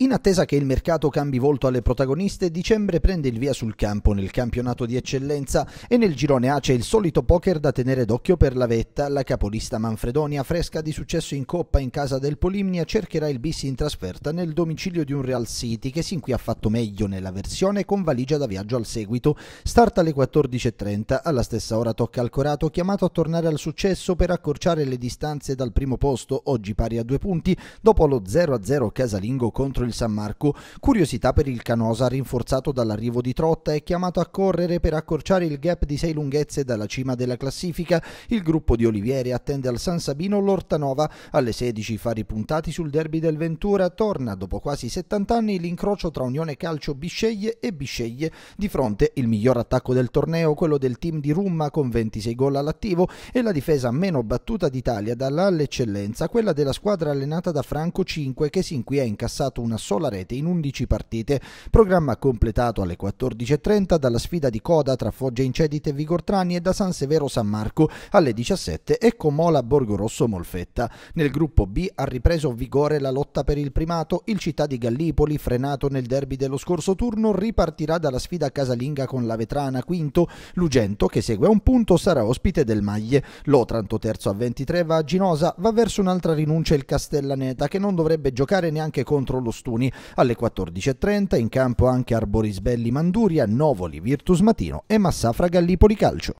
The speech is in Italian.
In attesa che il mercato cambi volto alle protagoniste, dicembre prende il via sul campo nel campionato di eccellenza e nel girone A c'è il solito poker da tenere d'occhio per la vetta. La capolista Manfredonia, fresca di successo in coppa in casa del Polimnia, cercherà il bis in trasferta nel domicilio di un Real City che sin qui ha fatto meglio nella versione con valigia da viaggio al seguito. Start alle 14.30, alla stessa ora tocca al Corato chiamato a tornare al successo per accorciare le distanze dal primo posto, oggi pari a due punti, dopo lo 0-0 casalingo contro il il San Marco, curiosità per il Canosa rinforzato dall'arrivo di Trotta è chiamato a correre per accorciare il gap di sei lunghezze dalla cima della classifica, il gruppo di Olivieri attende al San Sabino l'Ortanova, alle 16 fari ripuntati sul derby del Ventura, torna dopo quasi 70 anni l'incrocio tra Unione Calcio Bisceglie e Bisceglie, di fronte il miglior attacco del torneo, quello del team di Rumma con 26 gol all'attivo e la difesa meno battuta d'Italia dall'all'eccellenza, quella della squadra allenata da Franco 5 che sin qui ha incassato una sola rete in 11 partite, programma completato alle 14.30 dalla sfida di coda tra Foggia Incedite e Vigortrani e da San Severo San Marco alle 17 e Comola Borgorosso Molfetta. Nel gruppo B ha ripreso vigore la lotta per il primato, il città di Gallipoli, frenato nel derby dello scorso turno, ripartirà dalla sfida casalinga con la Vetrana quinto, Lugento che segue a un punto sarà ospite del Maglie, Lotranto terzo a 23 va a Ginosa, va verso un'altra rinuncia il Castellaneta che non dovrebbe giocare neanche contro lo Studio Ostuni. Alle 14.30 in campo anche Arborisbelli Manduria, Novoli Virtus Matino e Massafra Gallipoli Calcio.